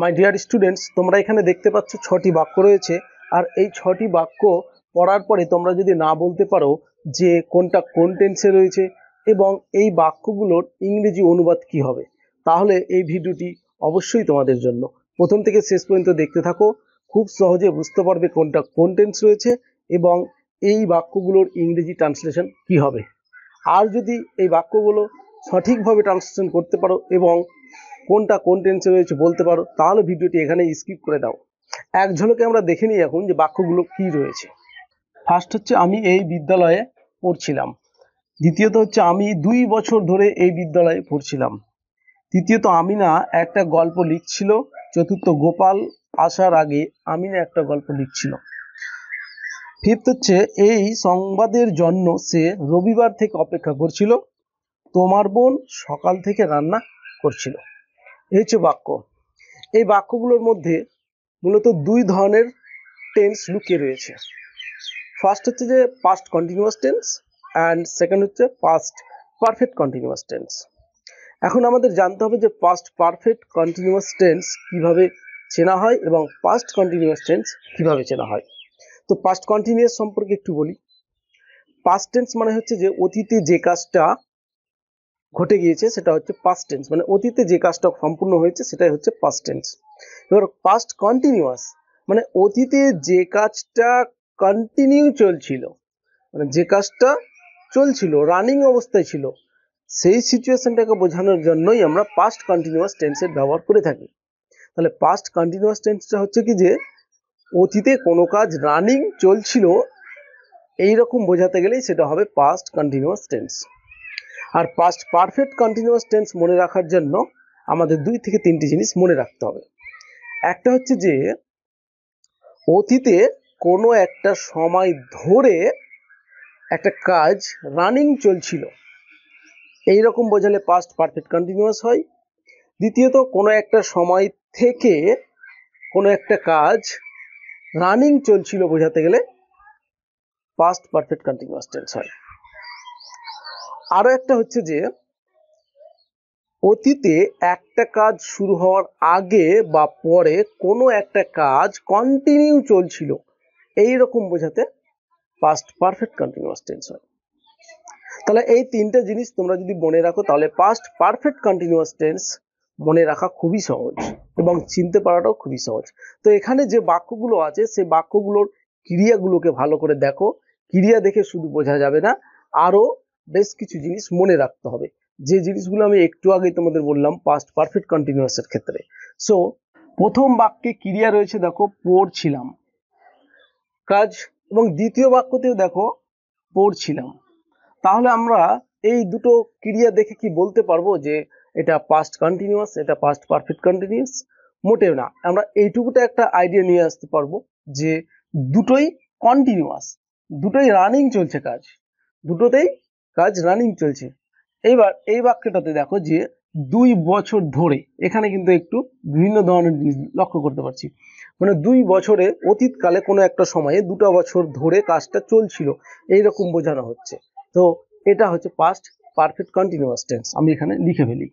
my dear students তোমরা এখানে দেখতে পাচ্ছ ছটি বাক্য রয়েছে আর এই ছটি বাক্য পড়ার পরে তোমরা যদি না বলতে পারো যে কোনটা কোন টেন্সে রয়েছে এবং এই বাক্যগুলোর ইংরেজি অনুবাদ কি হবে তাহলে এই ভিডিওটি অবশ্যই তোমাদের জন্য প্রথম থেকে শেষ পর্যন্ত দেখতে থাকো খুব সহজে বুঝতে পারবে কোনটা কোন টেন্স রয়েছে এবং এই বাক্যগুলোর ইংরেজি ট্রান্সলেশন কি হবে আর যদি এই বাক্যগুলো সঠিকভাবে ট্রান্সলেশন করতে পারো এবং কোনটা কোন টেন্সে রয়েছে বলতে পারো তাহলে ভিডিওটি এখানে স্কিপ করে দাও এক ঝলকে আমরা দেখে নিই এখন যে বাক্যগুলো কি রয়েছে ফার্স্ট হচ্ছে আমি এই বিদ্যালয়ে পড়ছিলাম দ্বিতীয়ত হচ্ছে আমি দুই বছর ধরে এই বিদ্যালয়ে পড়ছিলাম তৃতীয়ত আমিনা একটা গল্প লিখছিল চতুর্থ গোপাল আসার আগে আমিনা একটা গল্প লিখছিল ফিফথ হচ্ছে এই সংবাদের জন্য সে রবিবার থেকে অপেক্ষা করছিল তোমার বোন সকাল থেকে রান্না করছিল এই হচ্ছে বাক্য এই বাক্যগুলোর মধ্যে মূলত দুই ধরনের টেন্স লুকিয়ে রয়েছে ফার্স্ট হচ্ছে যে past continuous tense and second হচ্ছে পাস্ট পারফেক্ট কন্টিনিউয়াস টেন্স এখন আমাদের জানতে হবে যে পাস্ট পারফেক্ট কন্টিনিউয়াস টেন্স কিভাবে চেনা হয় এবং পাস্ট কন্টিনিউয়াস টেন্স কিভাবে চেনা হয় তো পাস্ট কন্টিনিউয়াস সম্পর্কে একটু বলি পাস্ট টেন্স মানে হচ্ছে যে অতীতে যে কাজটা ঘটে গিয়েছে সেটা হচ্ছে পাস্ট টেন্স মানে অতীতে যে কাজটা সম্পূর্ণ হয়েছে সেটাই হচ্ছে পাস্ট টেন্স এবার পাস্ট কন্টিনিউয়াস মানে অতীতে যে কাজটা কন্টিনিউ চলছিল মানে যে কাজটা চলছিল রানিং অবস্থায় ছিল সেই সিচুয়েশনটাকে বোঝানোর জন্যই আমরা পাস্ট কন্টিনিউয়াস টেন্সের ব্যবহার করে থাকি তাহলে পাস্ট কন্টিনিউয়াস টেন্সটা হচ্ছে কি যে অতীতে কোনো কাজ রানিং চলছিল এই রকম বোঝাতে গেলেই সেটা হবে পাস্ট কন্টিনিউয়াস টেন্স আর পাস্ট পারফেক্ট কন্টিনিউয়াস টেন্স মনে রাখার জন্য আমাদের দুই থেকে তিনটি জিনিস মনে রাখতে হবে একটা হচ্ছে যে অতীতে কোনো একটা সময় ধরে একটা কাজ রানিং চলছিল এই রকম বোঝালে পাস্ট পারফেক্ট কন্টিনিউয়াস হয় দ্বিতীয়ত কোনো একটা সময় থেকে কোনো একটা কাজ রানিং চলছিল বোঝাতে গেলে পাস্ট পারফেক্ট কন্টিনিউয়াস টেন্স হয় আরও একটা হচ্ছে যে অতীতে একটা কাজ শুরু হওয়ার আগে বা পরে কোনো একটা কাজ কন্টিনিউ চলছিল এই রকম বোঝাতে পাস্ট পারফেক্ট কন্টিনিউয়াস টেন্স হয় তাহলে এই তিনটে জিনিস তোমরা যদি মনে রাখো তাহলে পাস্ট পারফেক্ট কন্টিনিউয়াস টেন্স মনে রাখা খুবই সহজ এবং চিনতে পারাটাও খুবই সহজ তো এখানে যে বাক্যগুলো আছে সে বাক্যগুলোর ক্রিয়াগুলোকে ভালো করে দেখো ক্রিয়া দেখে শুধু বোঝা যাবে না আরও বেশ কিছু জিনিস মনে রাখতে হবে যে জিনিসগুলো আমি একটু আগে তোমাদের বললাম পাস্ট পারফেক্ট কন্টিনিউয়াসের ক্ষেত্রে সো প্রথম বাক্যে ক্রিয়া রয়েছে দেখো পড়ছিলাম কাজ এবং দ্বিতীয় বাক্যতেও দেখো পড়ছিলাম তাহলে আমরা এই দুটো ক্রিয়া দেখে কি বলতে পারবো যে এটা পাস্ট কন্টিনিউয়াস এটা পাস্ট পারফেক্ট কন্টিনিউয়াস মোটেও না আমরা এইটুকুটা একটা আইডিয়া নিয়ে আসতে পারবো যে দুটোই কন্টিনিউয়াস দুটোই রানিং চলছে কাজ দুটোতেই কাজ রানিং চলছে এইবার এই বাক্যটাতে দেখো যে দুই বছর ধরে এখানে কিন্তু একটু বিভিন্ন ধরনের জিনিস লক্ষ্য করতে পারছি মানে দুই বছরে অতীতকালে কোনো একটা সময়ে দুটো বছর ধরে কাজটা চলছিল এইরকম বোঝানো হচ্ছে তো এটা হচ্ছে পাস্ট পারফেক্ট কন্টিনিউয়াস টেন্স আমি এখানে লিখে ফেলি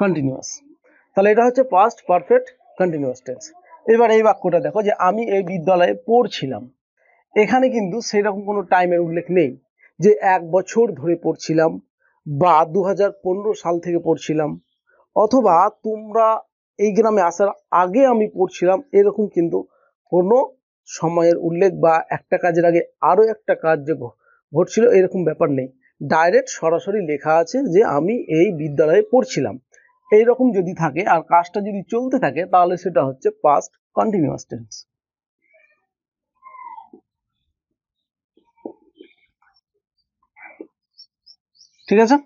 কন্টিনিউয়াস তাহলে এটা হচ্ছে পাস্ট পারফেক্ট কন্টিনিউয়াস টেন্স এবার এই বাক্যটা দেখো যে আমি এই বিদ্যালয়ে পড়ছিলাম এখানে কিন্তু সেরকম কোনো টাইমের উল্লেখ নেই যে এক বছর ধরে পড়ছিলাম বা দু সাল থেকে পড়ছিলাম অথবা তোমরা এই গ্রামে আসার আগে আমি পড়ছিলাম এরকম কিন্তু কোনো সময়ের উল্লেখ বা একটা কাজের আগে আরও একটা কাজ যে ঘটছিল এরকম ব্যাপার নেই ডাইরেক্ট সরাসরি লেখা আছে যে আমি এই বিদ্যালয়ে পড়ছিলাম এইরকম যদি থাকে আর কাজটা যদি চলতে থাকে তাহলে সেটা হচ্ছে পাস্ট কন্টিনিউয়াস টেন্স ঠিক আছে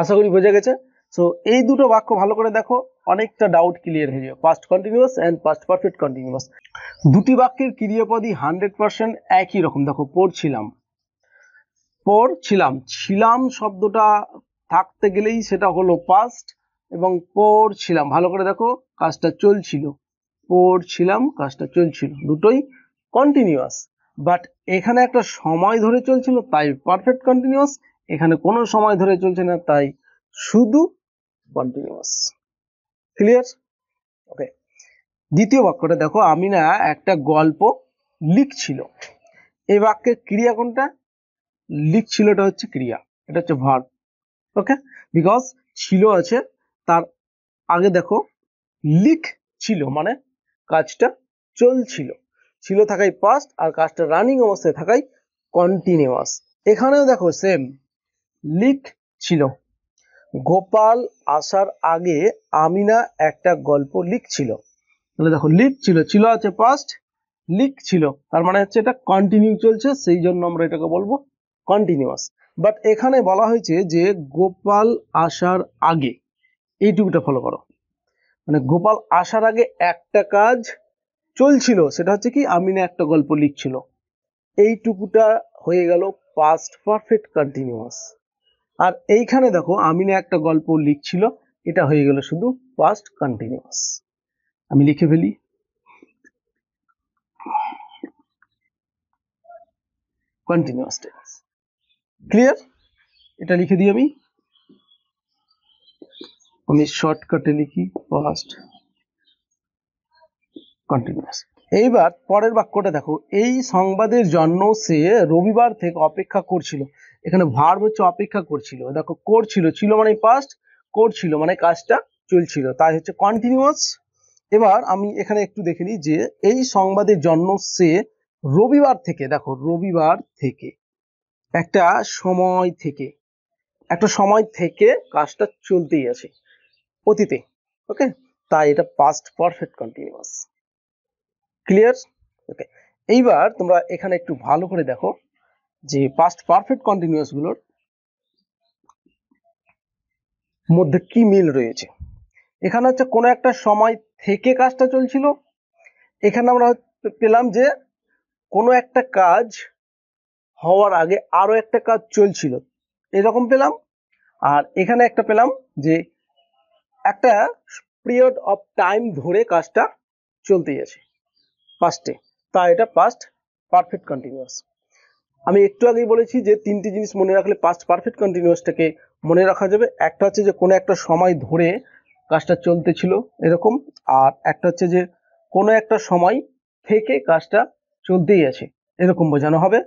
আশা করি বোঝা গেছে সো এই দুটো বাক্য ভালো করে দেখো অনেকটা ডাউট ক্লিয়ার হয়ে যাবে past continuous and past perfect continuous দুটি বাক্যের ক্রিয়াপদই হান্ড্রেড পার্সেন্ট একই রকম দেখো পড়ছিলাম পড়ছিলাম ছিলাম শব্দটা থাকতে গেলেই সেটা হলো পাস্ট এবং পড়ছিলাম ভালো করে দেখো কাজটা চলছিল পড়ছিলাম কাজটা চলছিল দুটোই কন্টিনিউয়াস বাট এখানে একটা সময় ধরে চলছিল তাই পারফেক্ট কন্টিনিউয়াস এখানে কোনো সময় ধরে চলছে না তাই শুধু কন্টিনিউয়াস ক্লিয়ার ওকে দ্বিতীয় বাক্যটা দেখো আমি না একটা গল্প লিখছিল এই বাক্যের ক্রিয়া কোনটা লিখছিলটা হচ্ছে ক্রিয়া এটা হচ্ছে ভার্ব ওকে বিকজ ছিল আছে তার আগে দেখো লিক ছিল মানে কাজটা চলছিল ছিল থাকাই পাস্ট আর কাজটা রানিং অবস্থায় থাকাই কন্টিনিউয়াস এখানেও দেখো সেম লিক ছিল গোপাল আসার আগে আমিনা একটা গল্প লিখছিল তাহলে দেখো লিক ছিল ছিল আছে পাস্ট লিক ছিল তার মানে হচ্ছে এটা কন্টিনিউ চলছে সেই জন্য আমরা এটাকে বলবো কন্টিনিউয়াস বাট এখানে বলা হয়েছে যে গোপাল আসার আগে এইটুকুটা ফলো করো মানে গোপাল আসার আগে একটা কাজ চলছিল সেটা হচ্ছে কি আমিনা একটা গল্প লিখছিল এইটুকুটা হয়ে গেল পাস্ট পারফেক্ট কন্টিনিউয়াস আর এইখানে দেখো আমিনা একটা গল্প লিখছিল এটা হয়ে গেল শুধু পাস্ট কন্টিনিউয়াস আমি লিখে ফেলি কন্টিনিউয়াস টেন্স ক্লিয়ার এটা লিখে দিই আমি আমি শর্টকাটে লিখি পাস্ট কন্টিনিউয়াস এইবার পরের বাক্যটা দেখো এই সংবাদের জন্য সে রবিবার থেকে অপেক্ষা করছিল এখানে ভার হচ্ছে অপেক্ষা করছিল দেখো করছিল ছিল মানে পাস্ট করছিল মানে কাজটা চলছিল তাই হচ্ছে কন্টিনিউয়াস এবার আমি এখানে একটু দেখে নিই যে এই সংবাদের জন্য সে রবিবার থেকে দেখো রবিবার থেকে একটা সময় থেকে একটা সময় থেকে কাজটা চলতেই আছে অতীতে ওকে তাই এটা past perfect continuous clear okay এইবার তোমরা এখানে একটু ভালো করে দেখো যে পাস্ট পারফেক্ট কন্টিনিউয়াসগুলোর মধ্যে কি মিল রয়েছে এখানে হচ্ছে কোনো একটা সময় থেকে কাজটা চলছিল এখানে আমরা পেলাম যে কোনো একটা কাজ হওয়ার আগে আরও একটা কাজ চলছিল এরকম পেলাম আর এখানে একটা পেলাম যে একটা পিরিয়ড অফ টাইম ধরে কাজটা চলতেই আছে ফার্স্টে তা এটা পাস্ট পারফেক্ট কন্টিনিউয়াস আমি একটু আগেই বলেছি যে তিনটি জিনিস মনে রাখলে পাস্ট পারফেক্ট কন্টিনিউয়াসটাকে মনে রাখা যাবে একটা হচ্ছে যে কোনো একটা সময় ধরে কাজটা চলতে ছিল এরকম আর একটা হচ্ছে যে কোনো একটা সময় থেকে কাজটা চলতেই আছে এরকম বোঝানো হবে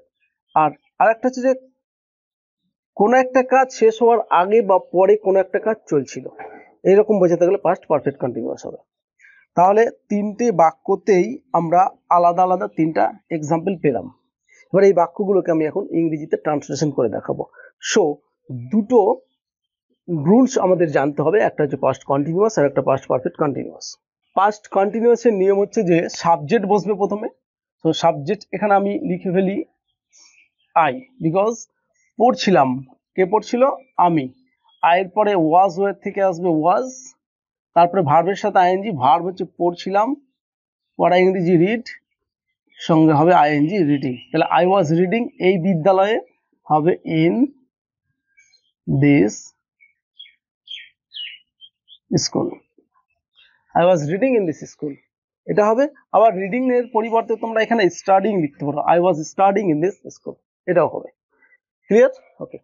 আর আর একটা হচ্ছে যে কোনো একটা কাজ শেষ হওয়ার আগে বা পরে কোনো একটা কাজ চলছিল এইরকম বোঝাতে গেলে পাস্ট পারফেক্ট কন্টিনিউয়াস হবে তাহলে তিনটে বাক্যতেই আমরা আলাদা আলাদা তিনটা এক্সাম্পল পেলাম এবার এই বাক্যগুলোকে আমি এখন ইংরেজিতে ট্রান্সলেশন করে দেখাবো সো দুটো রুলস আমাদের জানতে হবে একটা হচ্ছে পাস্ট কন্টিনিউয়াস আর একটা পাস্ট পারফেক্ট কন্টিনিউয়াস পাস্ট কন্টিনিউয়াসের নিয়ম হচ্ছে যে সাবজেক্ট বসবে প্রথমে তো সাবজেক্ট এখানে আমি লিখে ফেলি আই বিকজ পড়ছিলাম কে পড়ছিল আমি আয়ের পরে ওয়াজ ওয়ের থেকে আসবে ওয়াজ তারপরে ভার্বের সাথে আইএনজি ভার্ব হচ্ছে পড়ছিলাম পড়া ইংরেজি রিড সঙ্গে হবে আইএনজি রিডিং তাহলে আই ওয়াজ রিডিং এই বিদ্যালয়ে হবে in this school I was reading in this school এটা হবে আবার রিডিং এর পরিবর্তে তোমরা এখানে স্টাডিং লিখতে পারো I was studying in this school এটাও হবে ক্লিয়ার ওকে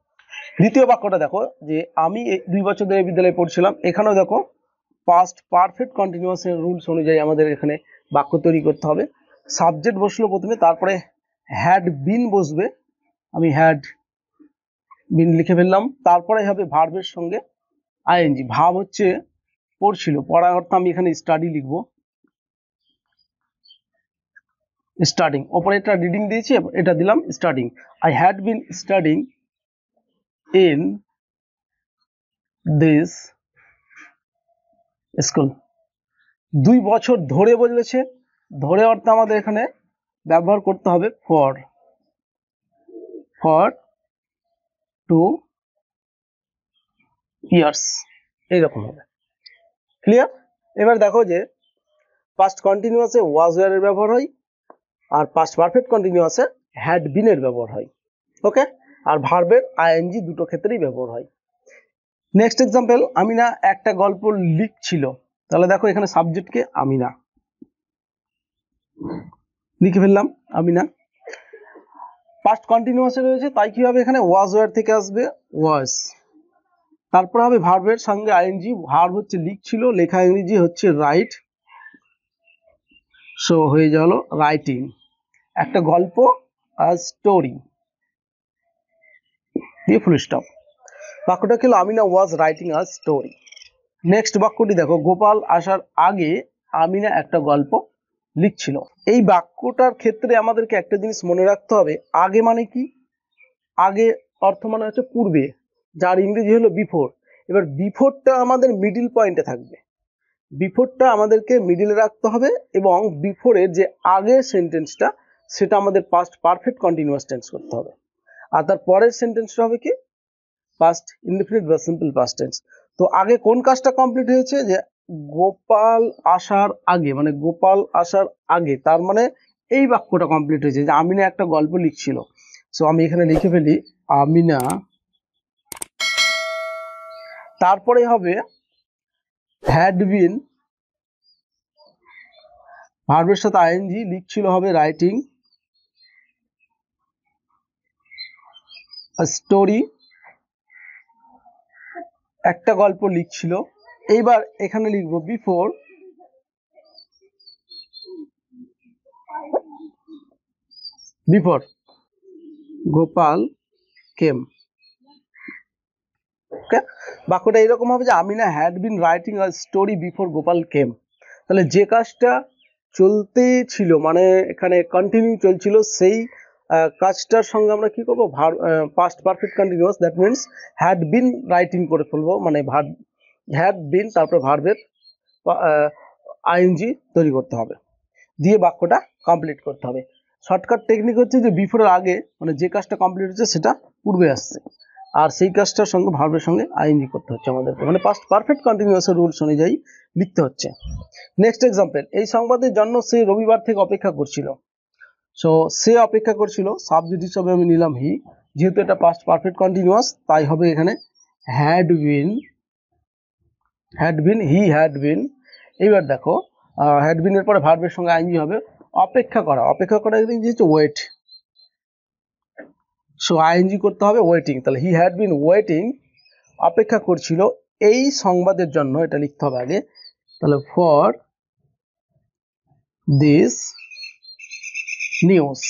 দ্বিতীয় বাক্যটা দেখো যে আমি দুই বছর ধরে বিদ্যালয়ে পড়ছিলাম এখানেও দেখো পাস্ট পারফেক্ট কন্টিনিউয়াসের রুলস অনুযায়ী আমাদের এখানে বাক্য তৈরি করতে হবে সাবজেক্ট বসলো প্রথমে তারপরে হ্যাড বিন বসবে আমি হ্যাড বিন লিখে ফেললাম তারপরে হবে ভার্বের সঙ্গে আইএনজি ভাব হচ্ছে পড়ছিল পড়া অর্থ আমি এখানে স্টাডি লিখবো স্টার্টিং ওপরে একটা রিডিং দিয়েছি এটা দিলাম starting I had been starting in this school দুই বছর ধরে বলেছে ধরে অর্থ আমাদের এখানে ব্যবহার করতে হবে ফর ফর টু ইয়ার্স এইরকম হবে ক্লিয়ার এবার দেখো যে পাস্ট কন্টিনিউয়াসে ওয়াজ ওয়ারের ব্যবহার হয় আর পাস্ট পারফেক্ট কন্টিনিউয়াসে হ্যাড বিনের ব্যবহার হয় ওকে আর ভার্বের আইএনজি দুটো ক্ষেত্রেই ব্যবহার হয় নেক্সট এক্সাম্পল আমিনা একটা গল্প লিখছিল তাহলে দেখো এখানে সাবজেক্টকে আমিনা লিখে ফেললাম আমিনা পাস্ট কন্টিনিউয়াসে রয়েছে তাই কি হবে এখানে ওয়াজ ওয়ার থেকে আসবে ওয়াজ তারপর হবে ভার্বের সঙ্গে আইএনজি ভার্ব হচ্ছে লিখছিল লেখা ইংরেজি হচ্ছে রাইট সো হয়ে গেল রাইটিং একটা গল্প আর স্টোরি দিয়ে ফুল স্টপ বাক্যটা খেলো Amina was writing a story next বাক্যটি দেখো গোপাল আসার আগে আমিনা একটা গল্প লিখছিল এই বাক্যটার ক্ষেত্রে আমাদেরকে একটা জিনিস মনে রাখতে হবে আগে মানে কি আগে অর্থ মানে হচ্ছে পূর্বে যার ইংরেজি হলো বিফোর এবার বিফোরটা আমাদের মিডিল পয়েন্টে থাকবে বিফোরটা আমাদেরকে মিডিলে রাখতে হবে এবং বিফোরের যে আগের সেন্টেন্সটা সেটা আমাদের পাস্ট পারফেক্ট কন্টিনিউয়াস টেন্স করতে হবে আর তার পরের সেন্টেন্সটা হবে কি পাস্ট ইনডিফিনিট বা সিম্পল পাস্ট টেন্স তো আগে কোন কাজটা কমপ্লিট হয়েছে যে গোপাল আসার আগে মানে গোপাল আসার আগে তার মানে এই বাক্যটা কমপ্লিট হয়েছে যে আমিনা একটা গল্প লিখছিল সো আমি এখানে লিখে ফেলি আমিনা তারপরে হবে হ্যাড বিন ভার্বের সাথে আইএনজি লিখছিল হবে রাইটিং স্টোরি একটা গল্প লিখছিল এইবার এখানে লিখবো বিফোর বিফোর গোপাল কেম বাক্যটা এরকম হবে যে আমি না had been writing a story before Gopal came তাহলে যে কাজটা চলতে ছিল মানে এখানে কন্টিনিউ চলছিল সেই কাজটার সঙ্গে আমরা কি করবো past perfect continuous that means had been writing করে ফেলবো মানে ভার্ব হ্যাড বিন তারপরে ভার্বের আইএনজি তৈরি করতে হবে দিয়ে বাক্যটা কমপ্লিট করতে হবে শর্টকাট টেকনিক হচ্ছে যে বিফোরের আগে মানে যে কাজটা কমপ্লিট হচ্ছে সেটা পূর্বে আসছে আর সেই কাজটার সঙ্গে ভার্বের সঙ্গে আইএনজি করতে হচ্ছে আমাদেরকে মানে পাস্ট পারফেক্ট কন্টিনিউয়াসের রুলস অনুযায়ী লিখতে হচ্ছে নেক্সট এক্সাম্পল এই সংবাদের জন্য সে রবিবার থেকে অপেক্ষা করছিল সো সে অপেক্ষা করছিল সাবজেক্ট হিসাবে আমি নিলাম হি যেহেতু এটা পাস্ট পারফেক্ট কন্টিনিউয়াস তাই হবে এখানে had been had been he had been এইবার দেখো হ্যাড বিনের পরে ভার্বের সঙ্গে আইনজি হবে অপেক্ষা করা অপেক্ষা করা ইংরেজি হচ্ছে ওয়েট সো আইএনজি করতে হবে ওয়েটিং তাহলে হি হ্যাড বিন ওয়েটিং অপেক্ষা করছিল এই সংবাদের জন্য এটা লিখতে হবে আগে তাহলে ফর দিস নিউজ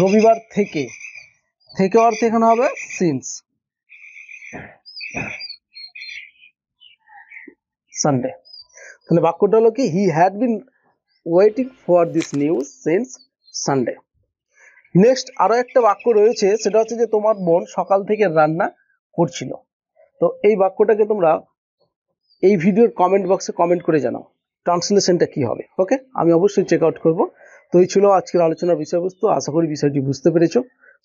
রবিবার থেকে থেকে অর্থ এখানে হবে সিন্স সানডে তাহলে বাক্যটা হলো কি he had been waiting for this news since Sunday next আরও একটা বাক্য রয়েছে সেটা হচ্ছে যে তোমার বোন সকাল থেকে রান্না করছিল তো এই বাক্যটাকে তোমরা এই ভিডিওর কমেন্ট বক্সে কমেন্ট করে জানাও ট্রান্সলেশনটা কি হবে ওকে আমি অবশ্যই চেক আউট করবো তো এই ছিল আজকের আলোচনার বিষয়বস্তু আশা করি বিষয়টি বুঝতে পেরেছ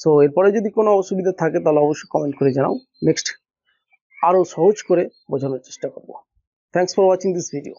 সো এরপরে যদি কোনো অসুবিধা থাকে তাহলে অবশ্যই কমেন্ট করে জানাও নেক্সট আরও সহজ করে বোঝানোর চেষ্টা করব thanks for watching this video